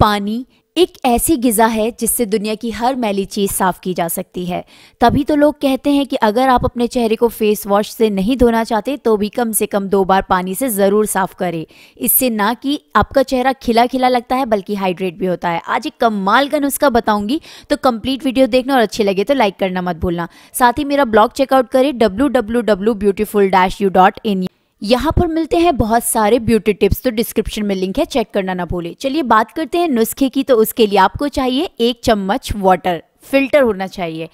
पानी एक ऐसी गिजा है जिससे दुनिया की हर मैली चीज़ साफ़ की जा सकती है तभी तो लोग कहते हैं कि अगर आप अपने चेहरे को फेस वॉश से नहीं धोना चाहते तो भी कम से कम दो बार पानी से ज़रूर साफ़ करें इससे ना कि आपका चेहरा खिला खिला लगता है बल्कि हाइड्रेट भी होता है आज एक कमाल का नुस्खा बताऊंगी तो कंप्लीट वीडियो देखना और अच्छे लगे तो लाइक करना मत भूलना साथ ही मेरा ब्लॉग चेकआउट करें डब्ल्यू यहाँ पर मिलते हैं बहुत सारे ब्यूटी टिप्स तो डिस्क्रिप्शन में लिंक है चेक करना ना भूले चलिए बात करते हैं नुस्खे की तो उसके लिए आपको चाहिए एक चम्मच वाटर फिल्टर होना चाहिए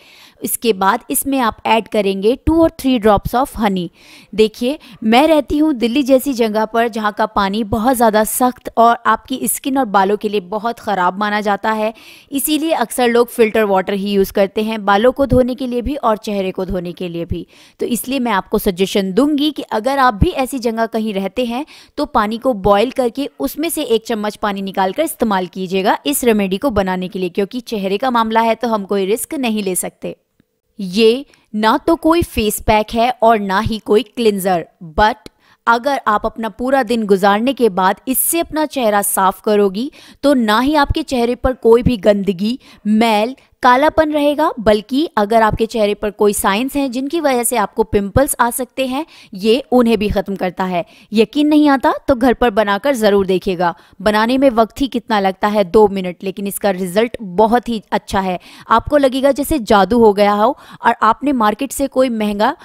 इसके बाद इसमें आप ऐड करेंगे टू और थ्री ड्रॉप्स ऑफ हनी देखिए मैं रहती हूँ दिल्ली जैसी जगह पर जहाँ का पानी बहुत ज़्यादा सख्त और आपकी स्किन और बालों के लिए बहुत ख़राब माना जाता है इसीलिए अक्सर लोग फ़िल्टर वाटर ही यूज़ करते हैं बालों को धोने के लिए भी और चेहरे को धोने के लिए भी तो इसलिए मैं आपको सजेशन दूंगी कि अगर आप भी ऐसी जगह कहीं रहते हैं तो पानी को बॉयल करके उसमें से एक चम्मच पानी निकाल कर इस्तेमाल कीजिएगा इस रेमेडी को बनाने के लिए क्योंकि चेहरे का मामला है तो हम कोई रिस्क नहीं ले सकते ये ना तो कोई फेस पैक है और ना ही कोई क्लिंजर बट अगर आप अपना पूरा दिन गुजारने के बाद इससे अपना चेहरा साफ करोगी तो ना ही आपके चेहरे पर कोई भी गंदगी मैल कालापन रहेगा बल्कि अगर आपके चेहरे पर कोई साइंस हैं जिनकी वजह से आपको पिंपल्स आ सकते हैं ये उन्हें भी ख़त्म करता है यकीन नहीं आता तो घर पर बनाकर ज़रूर देखिएगा बनाने में वक्त ही कितना लगता है दो मिनट लेकिन इसका रिजल्ट बहुत ही अच्छा है आपको लगेगा जैसे जादू हो गया हो और आपने मार्केट से कोई महंगा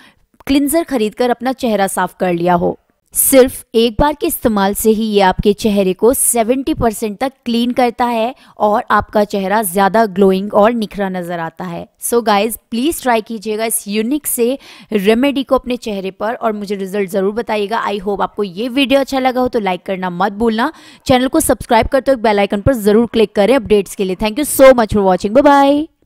क्लिंजर खरीद कर अपना चेहरा साफ कर लिया हो सिर्फ एक बार के इस्तेमाल से ही ये आपके चेहरे को 70 परसेंट तक क्लीन करता है और आपका चेहरा ज़्यादा ग्लोइंग और निखरा नज़र आता है सो गाइज प्लीज़ ट्राई कीजिएगा इस यूनिक से रेमेडी को अपने चेहरे पर और मुझे रिजल्ट ज़रूर बताइएगा आई होप आपको ये वीडियो अच्छा लगा हो तो लाइक करना मत भूलना चैनल को सब्सक्राइब करते हो बेलाइकन पर ज़रूर क्लिक करें अपडेट्स के लिए thank you so much for watching bye